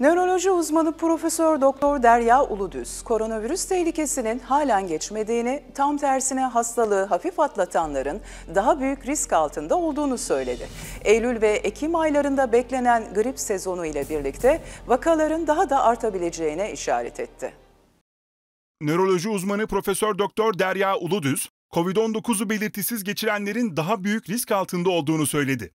Nöroloji uzmanı Profesör Doktor Derya Uludüz, koronavirüs tehlikesinin halen geçmediğini, tam tersine hastalığı hafif atlatanların daha büyük risk altında olduğunu söyledi. Eylül ve Ekim aylarında beklenen grip sezonu ile birlikte vakaların daha da artabileceğine işaret etti. Nöroloji uzmanı Profesör Doktor Derya Uludüz, COVID-19'u belirtisiz geçirenlerin daha büyük risk altında olduğunu söyledi.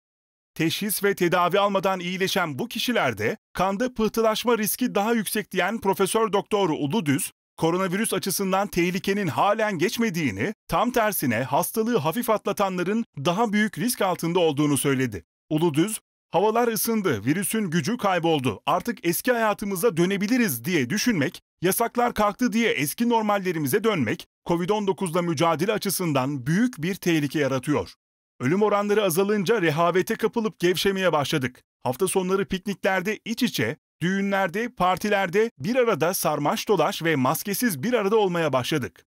Teşhis ve tedavi almadan iyileşen bu kişilerde kanda pıhtılaşma riski daha yüksek diyen Profesör Doktor Uludüz, koronavirüs açısından tehlikenin halen geçmediğini, tam tersine hastalığı hafif atlatanların daha büyük risk altında olduğunu söyledi. Uludüz, havalar ısındı, virüsün gücü kayboldu, artık eski hayatımıza dönebiliriz diye düşünmek, yasaklar kalktı diye eski normallerimize dönmek, COVID-19'la mücadele açısından büyük bir tehlike yaratıyor. Ölüm oranları azalınca rehavete kapılıp gevşemeye başladık. Hafta sonları pikniklerde iç içe, düğünlerde, partilerde bir arada sarmaş dolaş ve maskesiz bir arada olmaya başladık.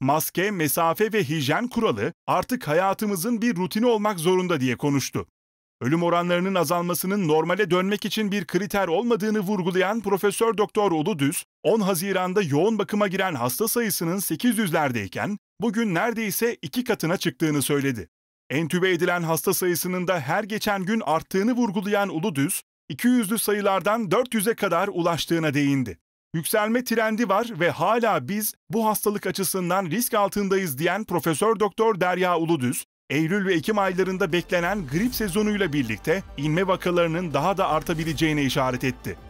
Maske, mesafe ve hijyen kuralı artık hayatımızın bir rutini olmak zorunda diye konuştu. Ölüm oranlarının azalmasının normale dönmek için bir kriter olmadığını vurgulayan Profesör Doktor Uludüz, 10 Haziran'da yoğun bakıma giren hasta sayısının 800'lerdeyken bugün neredeyse iki katına çıktığını söyledi. Entübe edilen hasta sayısının da her geçen gün arttığını vurgulayan Uludüz, 200'lü sayılardan 400'e kadar ulaştığına değindi. Yükselme trendi var ve hala biz bu hastalık açısından risk altındayız diyen Profesör Doktor Derya Uludüz, Eylül ve Ekim aylarında beklenen grip sezonuyla birlikte inme vakalarının daha da artabileceğine işaret etti.